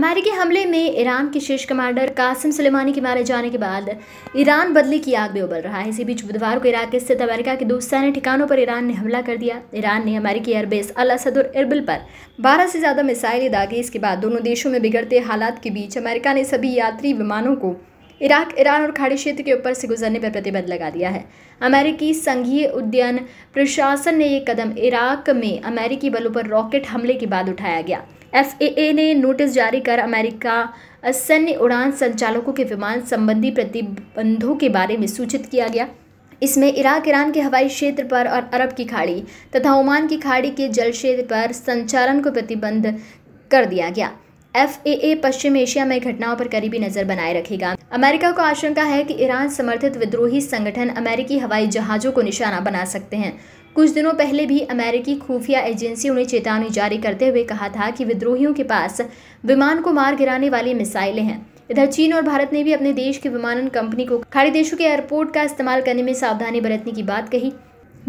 अमेरिकी हमले में ईरान के शीर्ष कमांडर कासिम सलेमानी के मारे जाने के बाद ईरान बदले की आग में उबल रहा है इसी बीच बुधवार को इराक स्थित अमेरिका के दो सैन्य ठिकानों पर ईरान ने हमला कर दिया ईरान ने अमेरिकी एयरबेस अल असद और इरबिल पर 12 से ज़्यादा मिसाइलें दागी इसके बाद दोनों देशों में बिगड़ते हालात के बीच अमेरिका ने सभी यात्री विमानों को इराक ईरान और खाड़ी क्षेत्र के ऊपर से गुजरने पर प्रतिबंध लगा दिया है अमेरिकी संघीय उद्यन प्रशासन ने ये कदम इराक में अमेरिकी बलों पर रॉकेट हमले के बाद उठाया गया एफएए ने नोटिस जारी कर अमेरिका सैन्य उड़ान संचालकों के विमान संबंधी प्रतिबंधों के बारे में सूचित किया गया इसमें इराक ईरान के हवाई क्षेत्र पर और अरब की खाड़ी तथा ओमान की खाड़ी के जल क्षेत्र पर संचालन को प्रतिबंध कर दिया गया F A A Paschim Asia में घटनाओं पर करीबी नजर बनाए रखेगा अमेरिका को आशंका है कि ईरान समर्थित विद्रोही संगठन अमेरिकी हवाई जहाज़ों को निशाना बना सकते हैं कुछ दिनों पहले भी अमेरिकी खुफिया एजेंसियों ने चेतावनी जारी करते हुए कहा था कि विद्रोहियों के पास विमान को मार गिराने वाली मिसाइलें हैं इधर चीन और भारत ने भी अपने देश की विमानन कंपनी को खाड़ी देशों के एयरपोर्ट का इस्तेमाल करने में सावधानी बरतने की बात कही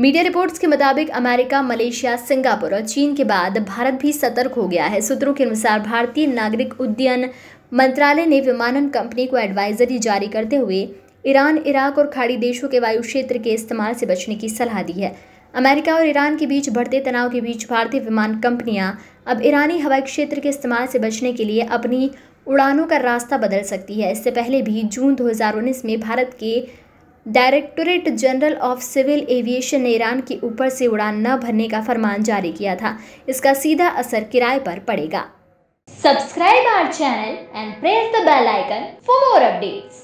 मीडिया रिपोर्ट्स के मुताबिक अमेरिका मलेशिया सिंगापुर और चीन के बाद भारत भी सतर्क हो गया है सूत्रों के अनुसार भारतीय नागरिक उद्यन मंत्रालय ने विमानन कंपनी को एडवाइजरी जारी करते हुए ईरान इराक और खाड़ी देशों के वायु क्षेत्र के इस्तेमाल से बचने की सलाह दी है अमेरिका और ईरान के बीच बढ़ते तनाव के बीच भारतीय विमान कंपनियां अब ईरानी हवाई क्षेत्र के इस्तेमाल से बचने के लिए अपनी उड़ानों का रास्ता बदल सकती है इससे पहले भी जून 2019 में भारत के directorate general of civil aviation ने ईरान के ऊपर से उड़ान न भरने का फरमान जारी किया था इसका सीधा असर किराए पर पड़ेगा subscribe our channel and press the bell icon for more updates